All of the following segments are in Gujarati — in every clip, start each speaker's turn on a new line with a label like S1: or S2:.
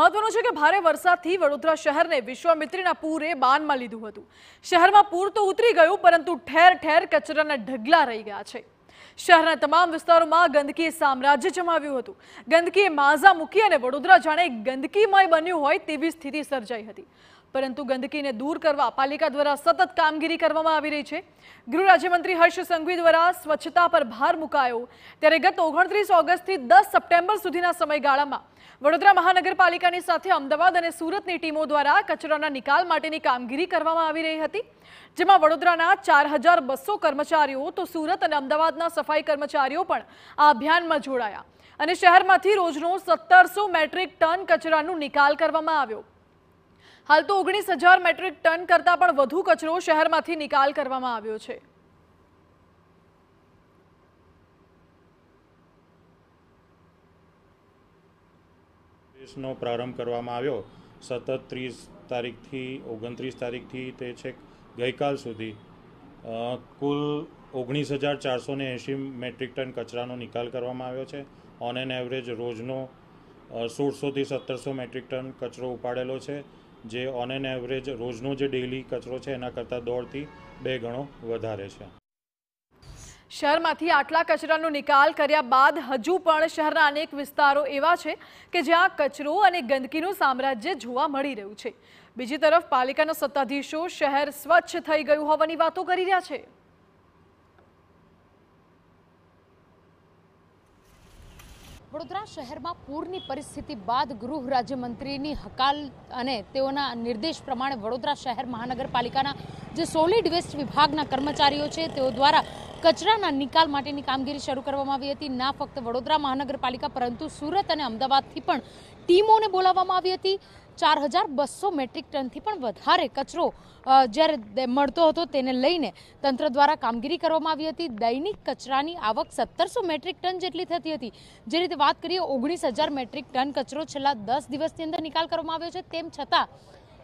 S1: મહત્વનું છે કે ભારે વરસાદથી વડોદરા શહેરને વિશ્વામિત્રીના પૂરે બાનમાં લીધું હતું શહેરમાં પૂર તો ઉતરી ગયું પરંતુ ઠેર ઠેર કચરાના ઢગલા રહી ગયા છે શહેરના તમામ વિસ્તારોમાં ગંદકીએ સામ્રાજ્ય જમાવ્યું હતું ગંદકીએ માઝા મૂકી અને વડોદરા જાણે ગંદકીમય બન્યું હોય તેવી સ્થિતિ સર્જાઈ હતી પરંતુ ગંદકીને દૂર કરવા પાલિકા દ્વારા સતત કામગીરી કરવામાં આવી રહી છે ગૃહ રાજ્યમંત્રી હર્ષ સંઘવી દ્વારા સ્વચ્છતા પર ભાર મુકાયો ત્યારે ગત ઓગણત્રીસ ઓગસ્ટથી દસ સપ્ટેમ્બર સુધીના સમયગાળામાં વડોદરા મહાનગરપાલિકાની સાથે અમદાવાદ અને સુરતની ટીમો દ્વારા કચરાના નિકાલ માટેની કામગીરી કરવામાં આવી રહી હતી જેમાં વડોદરાના ચાર હજાર બસો કર્મચારીઓ તો સુરત અને અમદાવાદના સફાઈ કર્મચારીઓ પણ આ અભિયાનમાં જોડાયા અને શહેરમાંથી રોજનો સત્તરસો મેટ્રિક ટન કચરાનું નિકાલ કરવામાં આવ્યો હાલ તો ઓગણીસ હજાર મેટ્રિક ટન કરતાં પણ વધુ કચરો શહેરમાંથી નિકાલ કરવામાં આવ્યો છે
S2: દેશનો પ્રારંભ કરવામાં આવ્યો સતત ત્રીસ તારીખથી ઓગણત્રીસ તારીખથી તે છેક ગઈકાલ સુધી કુલ ઓગણીસ હજાર ચારસો ને એંશી મેટ્રિક ટન કચરાનો નિકાલ કરવામાં આવ્યો છે ઓન એન એવરેજ રોજનો સોળસોથી સત્તરસો મેટ્રિક ટન કચરો ઉપાડેલો છે જે ઓન એન એવરેજ રોજનો જે ડેઇલી કચરો છે એના કરતાં દોઢથી બે ગણો વધારે છે
S1: શહેરમાંથી આટલા કચરાનો નિકાલ કર્યા બાદ હજુ પણ શહેરના અનેક વિસ્તારો એવા છે કે જ્યાં કચરો અને ગંદકીનું સામ્રાજ્ય જોવા મળી રહ્યું છે બીજી તરફ પાલિકાના સત્તાધીશો શહેર સ્વચ્છ થઈ ગયું હોવાની વાતો કરી રહ્યા છે
S3: વડોદરા શહેરમાં પૂરની પરિસ્થિતિ બાદ ગૃહ રાજ્યમંત્રીની હકાલ અને તેઓના નિર્દેશ પ્રમાણે વડોદરા શહેર મહાનગરપાલિકાના જે સોલિડ વેસ્ટ વિભાગના કર્મચારીઓ છે તેઓ દ્વારા કચરાના નિકાલ માટેની કામગીરી શરૂ કરવામાં આવી હતી ના ફક્ત વડોદરા મહાનગરપાલિકા પરંતુ સુરત અને અમદાવાદથી પણ ટીમોને બોલાવવામાં આવી હતી ચાર હજાર બસો મેટ્રિક ટનથી પણ વધારે કચરો જ્યારે મળતો હતો તેને લઈને તંત્ર દ્વારા કામગીરી કરવામાં આવી હતી દૈનિક કચરાની આવક સત્તરસો મેટ્રિક ટન જેટલી થતી હતી જે રીતે વાત કરીએ ઓગણીસ હજાર મેટ્રિક ટન કચરો છેલ્લા દસ દિવસની અંદર નિકાલ કરવામાં આવ્યો છે તેમ છતાં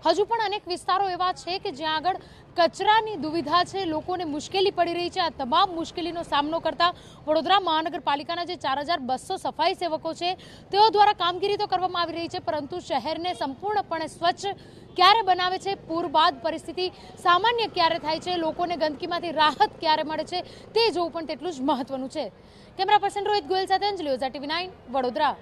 S3: હજુ પણ અનેક વિસ્તારો એવા છે કે જ્યાં આગળ કચરાની દુવિધા છે લોકોને મુશ્કેલી પડી રહી છે આ તમામ મુશ્કેલીનો સામનો કરતા વડોદરા મહાનગરપાલિકાના જે ચાર હજાર બસો સફાઈ સેવકો છે તેઓ દ્વારા કામગીરી તો કરવામાં આવી રહી છે પરંતુ શહેરને સંપૂર્ણપણે સ્વચ્છ ક્યારે બનાવે છે પૂર બાદ પરિસ્થિતિ સામાન્ય ક્યારે થાય છે લોકોને ગંદકીમાંથી રાહત ક્યારે મળે છે તે જોવું પણ તેટલું જ મહત્વનું છે કેમેરા પર્સન રોહિત ગોયલ સાથે અંજલિ ઓઝા ટીવી નાઇન વડોદરા